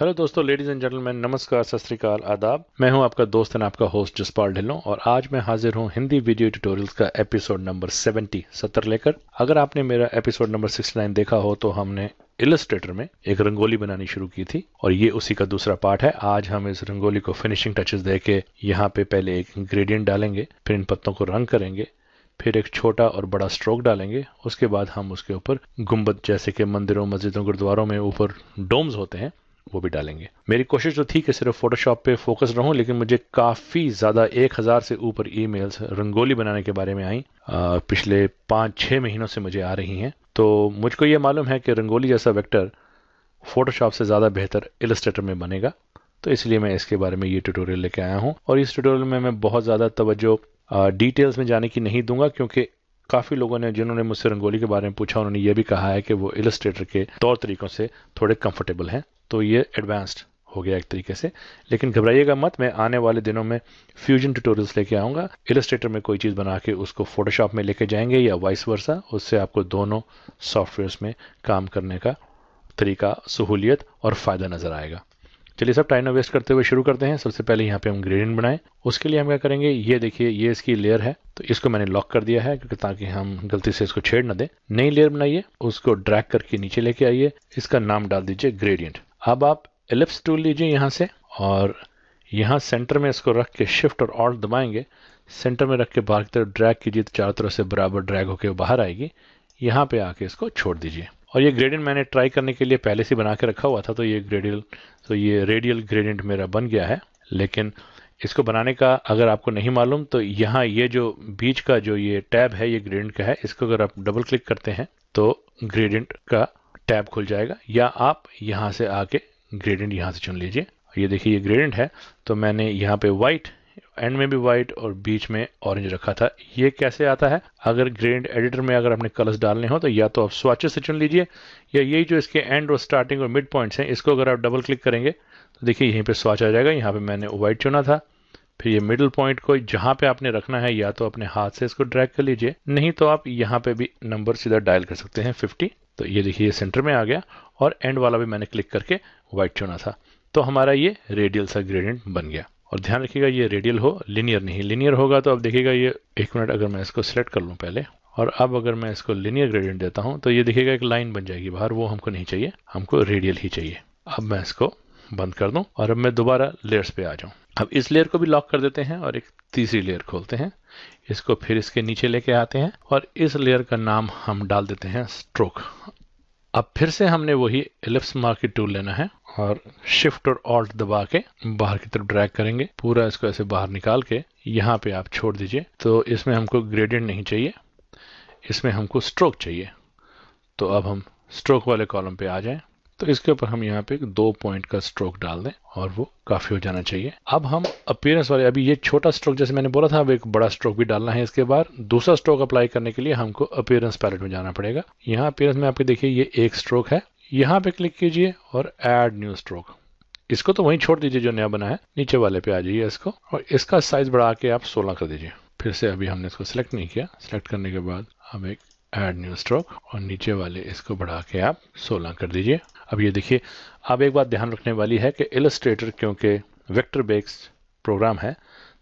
hello दोस्तों ladies and gentleman नमस्कार सत आदाब मैं हूं आपका दोस्त एंड आपका होस्ट जसपाल ढिलो और आज मैं हाजिर हूं हिंदी वीडियो ट्यूटोरियल्स का एपिसोड नंबर 70 सत्तर लेकर अगर आपने मेरा एपिसोड नंबर 69 देखा हो तो हमने इलस्ट्रेटर में एक रंगोली बनानी शुरू की थी और ये उसी का दूसरा पार्ट है आज हम इस रंगोली को फिनिशिंग टचेस दे के यहाँ पे पहले एक इंग्रेडिएंट डालेंगे फिर इन पत्तों को रंग करेंगे फिर एक छोटा और बड़ा स्ट्रोक डालेंगे उसके बाद हम उसके ऊपर गुम्बद जैसे कि मंदिरों मस्जिदों गुरुद्वारों में ऊपर डोम्स होते हैं वो भी डालेंगे मेरी कोशिश तो थी कि सिर्फ फोटोशॉप पे फोकस रहूं लेकिन मुझे काफ़ी ज़्यादा एक हज़ार से ऊपर ईमेल्स रंगोली बनाने के बारे में आई पिछले पांच छह महीनों से मुझे आ रही हैं तो मुझको ये मालूम है कि रंगोली जैसा वेक्टर फोटोशॉप से ज़्यादा बेहतर इलस्ट्रेटर में बनेगा तो इसलिए मैं इसके बारे में ये ट्यूटोरियल लेके आया हूँ और इस ट्यूटोरियल में मैं बहुत ज़्यादा तवज्जो डिटेल्स में जाने की नहीं दूंगा क्योंकि काफ़ी लोगों ने जिन्होंने मुझसे रंगोली के बारे में पूछा उन्होंने ये भी कहा है कि वो इलस्ट्रेटर के तौर तरीकों से थोड़े कंफर्टेबल हैं तो ये एडवांस्ड हो गया एक तरीके से लेकिन घबराइएगा मत मैं आने वाले दिनों में फ्यूजन ट्यूटोरियल्स लेके आऊँगा इलस्ट्रेटर में कोई चीज़ बना के उसको फोटोशॉप में लेके जाएंगे या वाइस वर्सा उससे आपको दोनों सॉफ्टवेयर में काम करने का तरीका सहूलियत और फ़ायदा नज़र आएगा चलिए सब टाइम वेस्ट करते हुए शुरू करते हैं सबसे पहले यहाँ पे हम ग्रेडियंट बनाएं उसके लिए हम क्या करेंगे ये देखिए ये इसकी लेयर है तो इसको मैंने लॉक कर दिया है क्योंकि ताकि हम गलती से इसको छेड़ ना दें नई लेयर बनाइए उसको ड्रैग करके नीचे लेके आइए इसका नाम डाल दीजिए ग्रेडियंट अब आप एलिप्स टूल लीजिए यहाँ से और यहाँ सेंटर में इसको रख के शिफ्ट और ऑल्ट दबाएंगे सेंटर में रख के बाहर की तरफ ड्रैग कीजिए तो चारों तरफ से बराबर ड्रैग होकर बाहर आएगी यहाँ पे आके इसको छोड़ दीजिए और ये ग्रेडियंट मैंने ट्राई करने के लिए पहले से बना के रखा हुआ था तो ये ग्रेडियल तो ये रेडियल ग्रेडियंट मेरा बन गया है लेकिन इसको बनाने का अगर आपको नहीं मालूम तो यहाँ ये जो बीच का जो ये टैब है ये ग्रेडियंट का है इसको अगर आप डबल क्लिक करते हैं तो ग्रेडियंट का टैब खुल जाएगा या आप यहाँ से आके ग्रेडियंट यहाँ से चुन लीजिए ये देखिए ये ग्रेडियंट है तो मैंने यहाँ पे वाइट एंड में भी वाइट और बीच में ऑरेंज रखा था ये कैसे आता है अगर ग्रेड एडिटर में अगर आपने कलर्स डालने हो तो या तो आप स्वाचेस से चुन लीजिए या यही जो इसके एंड और स्टार्टिंग और मिड पॉइंट्स हैं इसको अगर आप डबल क्लिक करेंगे तो देखिए यहीं पे स्वाच आ जाएगा यहाँ पे मैंने वाइट चुना था फिर ये मिडिल पॉइंट को जहाँ पे आपने रखना है या तो अपने हाथ से इसको ड्रैग कर लीजिए नहीं तो आप यहाँ पे भी नंबर सीधा डायल कर सकते हैं 50 तो ये देखिए ये सेंटर में आ गया और एंड वाला भी मैंने क्लिक करके वाइट चुना था तो हमारा ये रेडियल सा ग्रेडियंट बन गया और ध्यान रखिएगा ये रेडियल हो लिनियर नहीं लिनियर होगा तो अब देखिएगा ये एक मिनट अगर मैं इसको सिलेक्ट कर लूँ पहले और अब अगर मैं इसको लिनियर ग्रेडियंट देता हूँ तो ये देखिएगा एक लाइन बन जाएगी बाहर वो हमको नहीं चाहिए हमको रेडियल ही चाहिए अब मैं इसको बंद कर दूँ और अब मैं दोबारा लेयर्स पे आ जाऊँ अब इस लेयर को भी लॉक कर देते हैं और एक तीसरी लेयर खोलते हैं इसको फिर इसके नीचे लेके आते हैं और इस लेयर का नाम हम डाल देते हैं स्ट्रोक अब फिर से हमने वही एलिप्स मार्क टूल लेना है और शिफ्ट और ऑल्ट दबा के बाहर की तरफ ड्रैग करेंगे पूरा इसको ऐसे बाहर निकाल के यहाँ पे आप छोड़ दीजिए तो इसमें हमको ग्रेडियंट नहीं चाहिए इसमें हमको स्ट्रोक चाहिए तो अब हम स्ट्रोक वाले कॉलम पे आ जाएं तो इसके ऊपर हम यहाँ पे दो पॉइंट का स्ट्रोक डाल दें और वो काफी हो जाना चाहिए अब हम अपियरेंस वाले अभी ये छोटा स्ट्रोक जैसे मैंने बोला था अब एक बड़ा स्ट्रोक भी डालना है इसके बाद दूसरा स्ट्रोक अप्लाई करने के लिए हमको अपियरेंस पैलेट में जाना पड़ेगा यहाँ अपियरेंस में आपके देखिए ये एक स्ट्रोक है यहाँ पे क्लिक कीजिए और एड न्यू स्ट्रोक इसको तो वहीं छोड़ दीजिए जो नया बना है नीचे वाले पे आ जाइए इसको और इसका साइज बढ़ा के आप 16 कर दीजिए फिर से अभी हमने इसको सिलेक्ट नहीं किया सिलेक्ट करने के बाद हम एक एड न्यू स्ट्रोक और नीचे वाले इसको बढ़ा के आप 16 कर दीजिए अब ये देखिए अब एक बात ध्यान रखने वाली है कि इलस्ट्रेटर क्योंकि वेक्टर बेस्ड प्रोग्राम है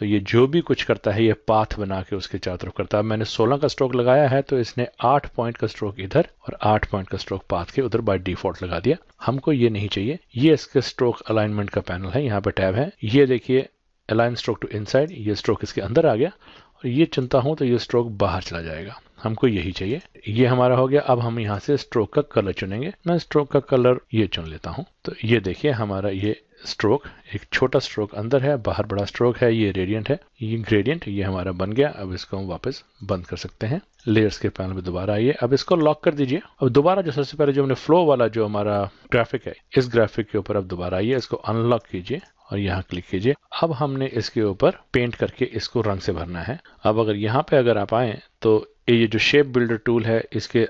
तो ये जो भी कुछ करता है ये पाथ बना के उसके चारों तरफ करता है मैंने 16 का स्ट्रोक लगाया है तो इसने 8 पॉइंट का स्ट्रोक इधर और 8 पॉइंट का स्ट्रोक पाथ के उधर बाय डिफॉल्ट लगा दिया हमको ये नहीं चाहिए ये इसके स्ट्रोक अलाइनमेंट का पैनल है यहाँ पे टैब है ये देखिए अलाइन स्ट्रोक टू इनसाइड ये स्ट्रोक इसके अंदर आ गया और ये चुनता हूँ तो ये स्ट्रोक बाहर चला जाएगा हमको यही चाहिए ये हमारा हो गया अब हम यहाँ से स्ट्रोक का कलर चुनेंगे मैं स्ट्रोक का कलर ये चुन लेता हूँ तो ये देखिए हमारा ये स्ट्रोक एक छोटा स्ट्रोक अंदर है बाहर बड़ा स्ट्रोक है ये रेडियंट है ये ग्रेडियंट ये हमारा बन गया अब इसको हम वापस बंद कर सकते हैं लेयर्स के पैनल में दोबारा आइए अब इसको लॉक कर दीजिए अब दोबारा जो सबसे पहले जो हमने फ्लो वाला जो हमारा ग्राफिक है इस ग्राफिक के ऊपर अब दोबारा आइए इसको अनलॉक कीजिए और यहाँ क्लिक कीजिए अब हमने इसके ऊपर पेंट करके इसको रंग से भरना है अब अगर यहाँ पे अगर आप आए तो ये जो शेप बिल्डर टूल है इसके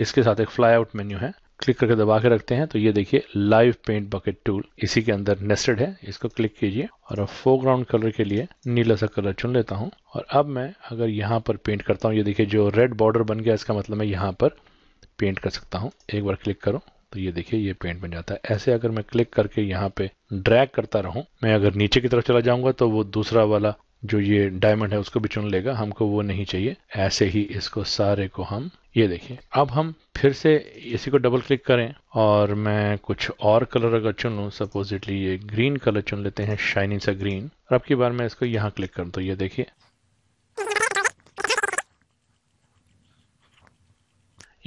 इसके साथ एक फ्लाई आउट मेन्यू है क्लिक करके दबा के रखते हैं तो ये देखिए लाइव पेंट बकेट टूल इसी के अंदर नेस्टेड है इसको क्लिक कीजिए और अब फोरग्राउंड कलर के लिए नीला सा कलर चुन लेता हूँ और अब मैं अगर यहाँ पर पेंट करता हूँ ये देखिए जो रेड बॉर्डर बन गया इसका मतलब मैं यहाँ पर पेंट कर सकता हूँ एक बार क्लिक करूँ तो ये देखिए ये पेंट बन जाता है ऐसे अगर मैं क्लिक करके यहाँ पे ड्रैग करता रहूँ मैं अगर नीचे की तरफ चला जाऊंगा तो वो दूसरा वाला जो ये डायमंड है उसको भी चुन लेगा हमको वो नहीं चाहिए ऐसे ही इसको सारे को हम ये देखिए अब हम फिर से इसी को डबल क्लिक करें और मैं कुछ और कलर अगर चुन लूँ सपोजिटली ये ग्रीन कलर चुन लेते हैं शाइनिंग सा ग्रीन और अब की बार मैं इसको यहाँ क्लिक करूँ तो ये देखिए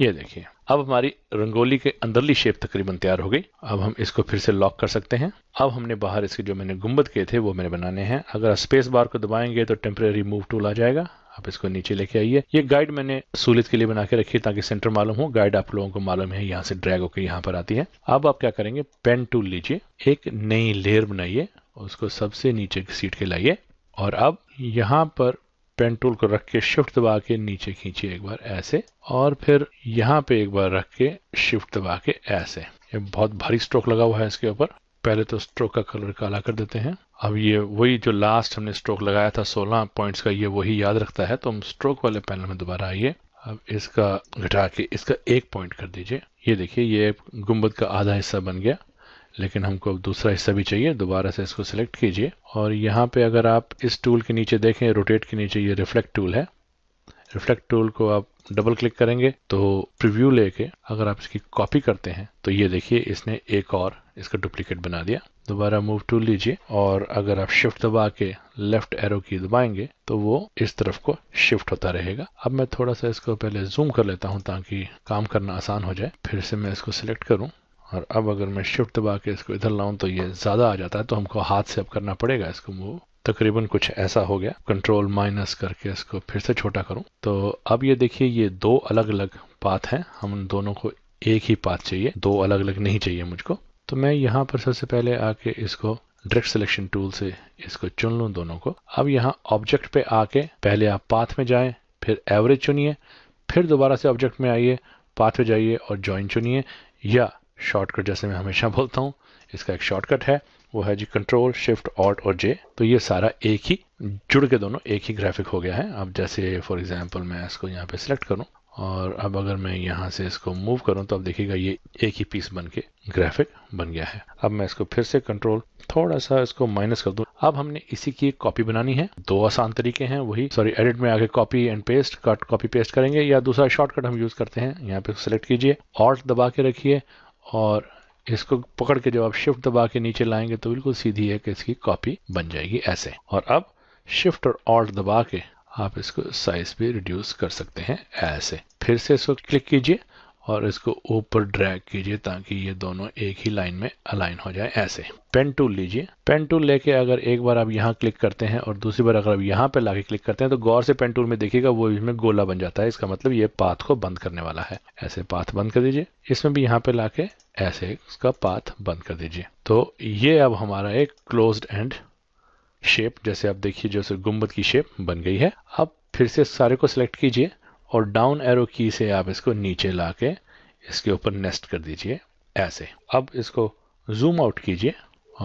ये देखिए अब हमारी रंगोली के अंदरली शेप तकरीबन तैयार हो गई अब हम इसको फिर से लॉक कर सकते हैं अब हमने बाहर इसके जो मैंने गुम्बद किए थे वो मैंने बनाने हैं अगर स्पेस बार को दबाएंगे तो टेम्परेरी मूव टूल आ जाएगा आप इसको नीचे लेके आइए ये गाइड मैंने सूलित के लिए बना के रखी ताकि सेंटर मालूम हो गाइड आप लोगों को मालूम है यहाँ से ड्रैग होकर यहाँ पर आती है अब आप क्या करेंगे पेन टूल लीजिए एक नई लेयर बनाइए उसको सबसे नीचे सीट के लाइए और अब यहाँ पर पेन टूल को रख के शिफ्ट दबा के नीचे खींचिए एक बार ऐसे और फिर यहाँ पे एक बार रख के शिफ्ट दबा के ऐसे ये बहुत भारी स्ट्रोक लगा हुआ है इसके ऊपर पहले तो स्ट्रोक का कलर काला कर देते हैं अब ये वही जो लास्ट हमने स्ट्रोक लगाया था 16 पॉइंट्स का ये वही याद रखता है तो हम स्ट्रोक वाले पैनल में दोबारा आइए अब इसका घटा के इसका एक पॉइंट कर दीजिए ये देखिए ये गुंबद का आधा हिस्सा बन गया लेकिन हमको अब दूसरा हिस्सा भी चाहिए दोबारा से इसको सिलेक्ट कीजिए और यहाँ पे अगर आप इस टूल के नीचे देखें रोटेट के नीचे ये रिफ्लेक्ट टूल है रिफ्लेक्ट टूल को आप डबल क्लिक करेंगे तो प्रिव्यू लेके अगर आप इसकी कॉपी करते हैं तो ये देखिए इसने एक और इसका डुप्लीकेट बना दिया दोबारा मूव टूल लीजिए और अगर आप शिफ्ट दबा के लेफ्ट एरो की दबाएंगे तो वो इस तरफ को शिफ्ट होता रहेगा अब मैं थोड़ा सा इसको पहले जूम कर लेता हूँ ताकि काम करना आसान हो जाए फिर से मैं इसको सिलेक्ट करूँ और अब अगर मैं शिफ्ट दबा के इसको इधर लाऊं तो ये ज़्यादा आ जाता है तो हमको हाथ से अब करना पड़ेगा इसको मूव तकरीबन कुछ ऐसा हो गया कंट्रोल माइनस करके इसको फिर से छोटा करूं तो अब ये देखिए ये दो अलग अलग पाथ हैं हम दोनों को एक ही पाथ चाहिए दो अलग अलग नहीं चाहिए मुझको तो मैं यहाँ पर सबसे पहले आके इसको डायरेक्ट सिलेक्शन टूल से इसको चुन लूँ दोनों को अब यहाँ ऑब्जेक्ट पे आके पहले आप पाथ में जाएं फिर एवरेज चुनिए फिर दोबारा से ऑब्जेक्ट में आइए पाथ में जाइए और ज्वाइन चुनिए या शॉर्टकट जैसे मैं हमेशा बोलता हूँ इसका एक शॉर्टकट है वो है जी कंट्रोल शिफ्ट ऑट और जे तो ये सारा एक ही जुड़ के दोनों एक ही ग्राफिक हो गया है अब जैसे फॉर एग्जाम्पल मैं इसको यहाँ पे सिलेक्ट करूँ और अब अगर मैं यहाँ से इसको मूव करूँ तो अब देखिएगा ये एक ही पीस बन के ग्राफिक बन गया है अब मैं इसको फिर से कंट्रोल थोड़ा सा इसको माइनस कर दूँ अब हमने इसी की एक कॉपी बनानी है दो आसान तरीके हैं वही सॉरी एडिट में आगे copy and paste cut copy paste करेंगे या दूसरा शॉर्टकट हम यूज करते हैं यहाँ पे सिलेक्ट कीजिए और दबा के रखिए और इसको पकड़ के जब आप शिफ्ट दबा के नीचे लाएंगे तो बिल्कुल सीधी है कि इसकी कॉपी बन जाएगी ऐसे और अब शिफ्ट और ऑल्ट दबा के आप इसको साइज भी रिड्यूस कर सकते हैं ऐसे फिर से इसको क्लिक कीजिए और इसको ऊपर ड्रैग कीजिए ताकि ये दोनों एक ही लाइन में अलाइन हो जाए ऐसे पेन टूल लीजिए पेन टूल लेके अगर एक बार आप यहाँ क्लिक करते हैं और दूसरी बार अगर आप यहाँ पे लाके क्लिक करते हैं तो गौर से पेन टूल में देखिएगा वो इसमें गोला बन जाता है इसका मतलब ये पाथ को बंद करने वाला है ऐसे पाथ बंद कर दीजिए इसमें भी यहाँ पे लाके ऐसे इसका पाथ बंद कर दीजिए तो ये अब हमारा एक क्लोज एंड शेप जैसे आप देखिए जैसे गुम्बद की शेप बन गई है अब फिर से सारे को सिलेक्ट कीजिए और डाउन एरो की से आप इसको नीचे ला के इसके ऊपर नेस्ट कर दीजिए ऐसे अब इसको जूम आउट कीजिए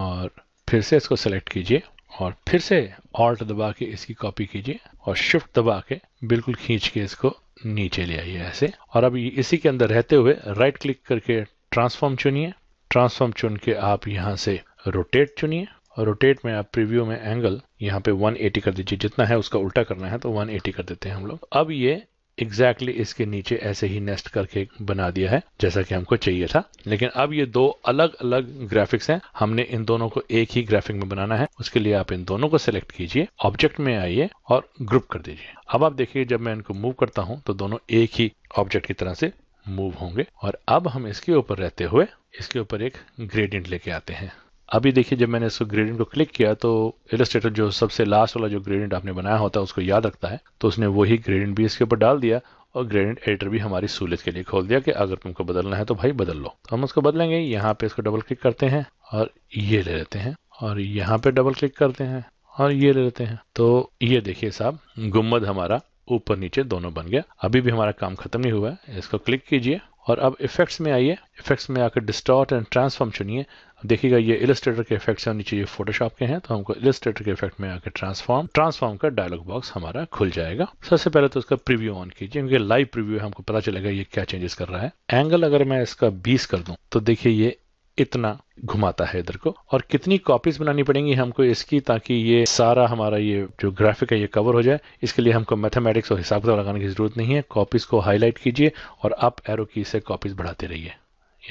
और फिर से इसको सेलेक्ट कीजिए और फिर से ऑल्ट दबा के इसकी कॉपी कीजिए और शिफ्ट दबा के बिल्कुल खींच के इसको नीचे ले आइए ऐसे और अब इसी के अंदर रहते हुए राइट क्लिक करके ट्रांसफॉर्म चुनिए ट्रांसफॉर्म चुन के आप यहाँ से रोटेट चुनिए और रोटेट में आप प्रीव्यू में एंगल यहाँ पे 180 कर दीजिए जितना है उसका उल्टा करना है तो 180 कर देते हैं हम लोग अब ये एग्जैक्टली exactly इसके नीचे ऐसे ही नेस्ट करके बना दिया है जैसा कि हमको चाहिए था लेकिन अब ये दो अलग अलग ग्राफिक्स हैं हमने इन दोनों को एक ही ग्राफिक में बनाना है उसके लिए आप इन दोनों को सिलेक्ट कीजिए ऑब्जेक्ट में आइए और ग्रुप कर दीजिए अब आप देखिए जब मैं इनको मूव करता हूँ तो दोनों एक ही ऑब्जेक्ट की तरह से मूव होंगे और अब हम इसके ऊपर रहते हुए इसके ऊपर एक ग्रेडियंट लेके आते हैं अभी देखिए जब मैंने इसको ग्रेडियंट को क्लिक किया तो इलस्ट्रेटर जो सबसे लास्ट वाला जो ग्रेडियंट आपने बनाया होता है उसको याद रखता है तो उसने वही ग्रेडियंट भी इसके ऊपर डाल दिया और ग्रेडियंट एडिटर भी हमारी सहूलियत के लिए खोल दिया कि अगर तुमको बदलना है तो भाई बदल लो तो हम उसको बदलेंगे यहाँ पे इसको डबल क्लिक करते हैं और ये ले लेते हैं और यहाँ पे डबल क्लिक करते हैं और ये ले लेते हैं तो ये देखिए साहब गुम्बद हमारा ऊपर नीचे दोनों बन गया अभी भी हमारा काम खत्म नहीं हुआ है इसको क्लिक कीजिए और अब इफेक्ट्स में आइए इफेक्ट्स में आकर डिस्टॉर्ट एंड ट्रांसफॉर्म चुनिए देखिएगा ये इलस्ट्रेटर के इफेक्ट्स हैं नीचे ये फोटोशॉप के हैं तो हमको इलस्ट्रेटर के इफेक्ट में आकर ट्रांसफॉर्म ट्रांसफॉर्म का डायलॉग बॉक्स हमारा खुल जाएगा सबसे पहले तो उसका प्रीव्यू ऑन कीजिए क्योंकि लाइव प्रीव्यू हमको पता चलेगा ये क्या चेंजेस कर रहा है एंगल अगर मैं इसका बीस कर दूं तो देखिए ये इतना घुमाता है इधर को और कितनी कॉपीज बनानी पड़ेंगी हमको इसकी ताकि ये सारा हमारा ये जो ग्राफिक है ये कवर हो जाए इसके लिए हमको मैथमेटिक्स और हिसाब किताब लगाने की जरूरत नहीं है कॉपीज को हाईलाइट कीजिए और आप एरो की से कॉपीज बढ़ाते रहिए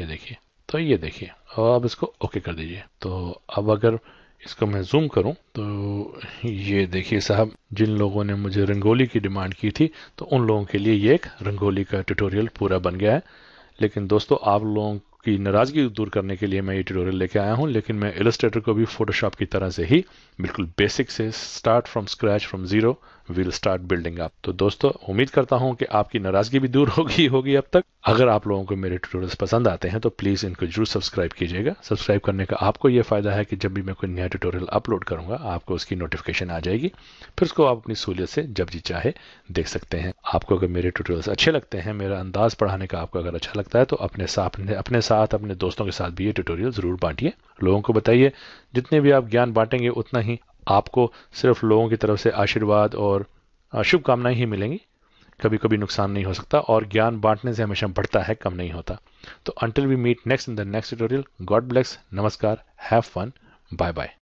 ये देखिए तो ये देखिए और अब इसको ओके कर दीजिए तो अब अगर इसको मैं जूम करूं तो ये देखिए साहब जिन लोगों ने मुझे रंगोली की डिमांड की थी तो उन लोगों के लिए ये एक रंगोली का ट्यूटोरियल पूरा बन गया है लेकिन दोस्तों आप लोगों की नाराज़गी दूर करने के लिए मैं ये ट्यूटोरियल लेके आया हूँ लेकिन मैं इलस्ट्रेटर को भी फोटोशॉप की तरह से ही बिल्कुल बेसिक से start from scratch from zero will start building up तो दोस्तों उम्मीद करता हूँ कि आपकी नाराजगी भी दूर होगी होगी अब तक अगर आप लोगों को मेरे ट्यूटोरियल्स पसंद आते हैं तो प्लीज़ इनको जरूर सब्सक्राइब कीजिएगा सब्सक्राइब करने का आपको ये फ़ायदा है कि जब भी मैं कोई नया ट्यूटोरियल अपलोड करूंगा आपको उसकी नोटिफिकेशन आ जाएगी फिर उसको आप अपनी सहूलियत से जब जी चाहे देख सकते हैं आपको अगर मेरे ट्यूटोरियल्स अच्छे लगते हैं मेरा अंदाज पढ़ाने का आपको अगर अच्छा लगता है तो अपने साथ अपने साथ अपने दोस्तों के साथ भी ये ट्यूटोरियल ज़रूर बांटिए लोगों को बताइए जितने भी आप ज्ञान बांटेंगे उतना ही आपको सिर्फ लोगों की तरफ से आशीर्वाद और शुभकामनाएं ही मिलेंगी कभी कभी नुकसान नहीं हो सकता और ज्ञान बांटने से हमेशा बढ़ता है कम नहीं होता तो until we meet next in the next tutorial God bless नमस्कार हैव फन बाय बाय